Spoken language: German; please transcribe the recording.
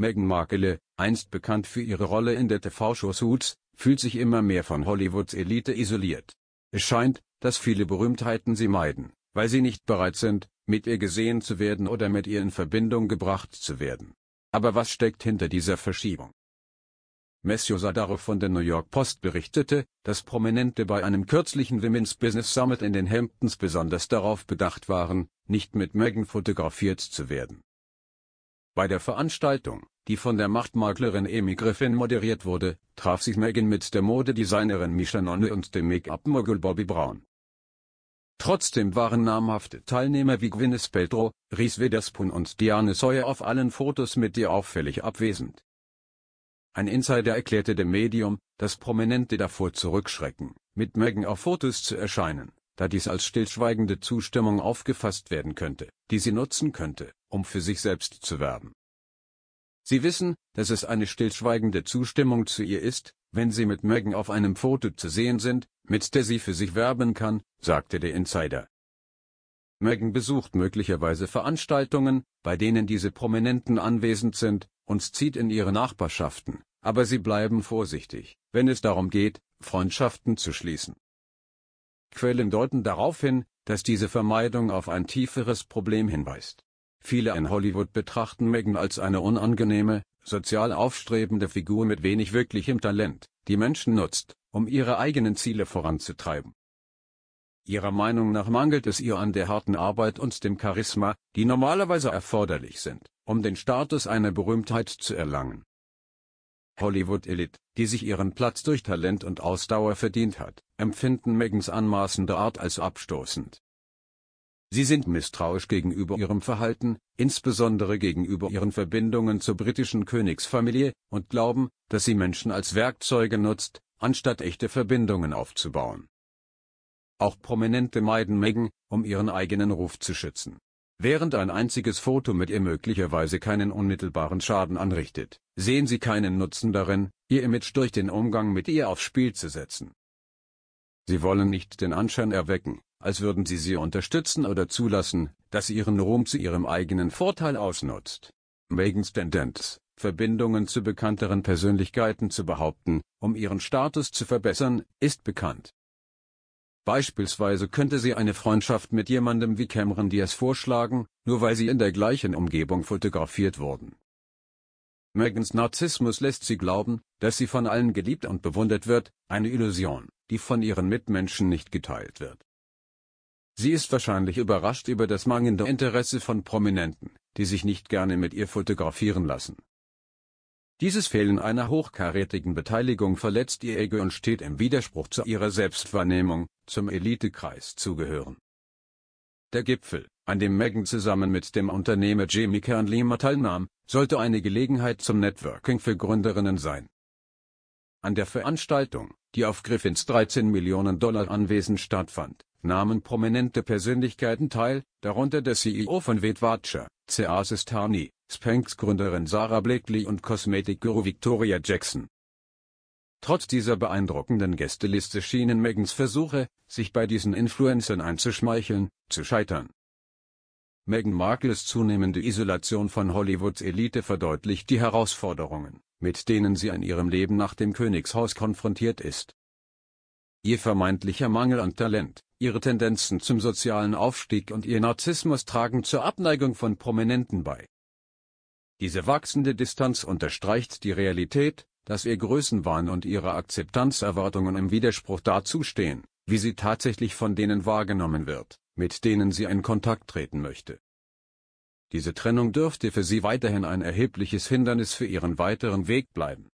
Meghan Markle, einst bekannt für ihre Rolle in der TV-Show Suits, fühlt sich immer mehr von Hollywoods Elite isoliert. Es scheint, dass viele Berühmtheiten sie meiden, weil sie nicht bereit sind, mit ihr gesehen zu werden oder mit ihr in Verbindung gebracht zu werden. Aber was steckt hinter dieser Verschiebung? Messio Sadaro von der New York Post berichtete, dass Prominente bei einem kürzlichen Women's Business Summit in den Hamptons besonders darauf bedacht waren, nicht mit Megan fotografiert zu werden. Bei der Veranstaltung, die von der Machtmaklerin Amy Griffin moderiert wurde, traf sich Megan mit der Modedesignerin Misha Nonne und dem Make-up-Mogul Bobby Brown. Trotzdem waren namhafte Teilnehmer wie Gwyneth Peltrow, Reese Witherspoon und Diane Sawyer auf allen Fotos mit ihr auffällig abwesend. Ein Insider erklärte dem Medium, dass Prominente davor zurückschrecken, mit Megan auf Fotos zu erscheinen da dies als stillschweigende Zustimmung aufgefasst werden könnte, die sie nutzen könnte, um für sich selbst zu werben. Sie wissen, dass es eine stillschweigende Zustimmung zu ihr ist, wenn sie mit Megan auf einem Foto zu sehen sind, mit der sie für sich werben kann, sagte der Insider. Megan besucht möglicherweise Veranstaltungen, bei denen diese Prominenten anwesend sind, und zieht in ihre Nachbarschaften, aber sie bleiben vorsichtig, wenn es darum geht, Freundschaften zu schließen. Quellen deuten darauf hin, dass diese Vermeidung auf ein tieferes Problem hinweist. Viele in Hollywood betrachten Megan als eine unangenehme, sozial aufstrebende Figur mit wenig wirklichem Talent, die Menschen nutzt, um ihre eigenen Ziele voranzutreiben. Ihrer Meinung nach mangelt es ihr an der harten Arbeit und dem Charisma, die normalerweise erforderlich sind, um den Status einer Berühmtheit zu erlangen. Hollywood-Elite, die sich ihren Platz durch Talent und Ausdauer verdient hat, empfinden Megans anmaßende Art als abstoßend. Sie sind misstrauisch gegenüber ihrem Verhalten, insbesondere gegenüber ihren Verbindungen zur britischen Königsfamilie, und glauben, dass sie Menschen als Werkzeuge nutzt, anstatt echte Verbindungen aufzubauen. Auch Prominente meiden Meghan, um ihren eigenen Ruf zu schützen. Während ein einziges Foto mit ihr möglicherweise keinen unmittelbaren Schaden anrichtet, sehen sie keinen Nutzen darin, ihr Image durch den Umgang mit ihr aufs Spiel zu setzen. Sie wollen nicht den Anschein erwecken, als würden sie sie unterstützen oder zulassen, dass sie ihren Ruhm zu ihrem eigenen Vorteil ausnutzt. Megans Tendenz, Verbindungen zu bekannteren Persönlichkeiten zu behaupten, um ihren Status zu verbessern, ist bekannt. Beispielsweise könnte sie eine Freundschaft mit jemandem wie Cameron Diaz vorschlagen, nur weil sie in der gleichen Umgebung fotografiert wurden. Megans Narzissmus lässt sie glauben, dass sie von allen geliebt und bewundert wird, eine Illusion, die von ihren Mitmenschen nicht geteilt wird. Sie ist wahrscheinlich überrascht über das mangelnde Interesse von Prominenten, die sich nicht gerne mit ihr fotografieren lassen. Dieses Fehlen einer hochkarätigen Beteiligung verletzt ihr Ego und steht im Widerspruch zu ihrer Selbstwahrnehmung, zum Elitekreis zu gehören. Der Gipfel, an dem Megan zusammen mit dem Unternehmer Jamie Kern Lima teilnahm, sollte eine Gelegenheit zum Networking für Gründerinnen sein. An der Veranstaltung, die auf Griffins 13 Millionen Dollar Anwesen stattfand, nahmen prominente Persönlichkeiten teil, darunter der CEO von Vedvacha, C.A. Sistani, Spanx-Gründerin Sarah Blakely und Kosmetikguru Victoria Jackson. Trotz dieser beeindruckenden Gästeliste schienen Megans Versuche, sich bei diesen Influencern einzuschmeicheln, zu scheitern. Meghan Markles zunehmende Isolation von Hollywoods Elite verdeutlicht die Herausforderungen, mit denen sie in ihrem Leben nach dem Königshaus konfrontiert ist. Ihr vermeintlicher Mangel an Talent, ihre Tendenzen zum sozialen Aufstieg und ihr Narzissmus tragen zur Abneigung von Prominenten bei. Diese wachsende Distanz unterstreicht die Realität, dass ihr Größenwahn und ihre Akzeptanzerwartungen im Widerspruch dazu stehen, wie sie tatsächlich von denen wahrgenommen wird, mit denen sie in Kontakt treten möchte. Diese Trennung dürfte für sie weiterhin ein erhebliches Hindernis für ihren weiteren Weg bleiben.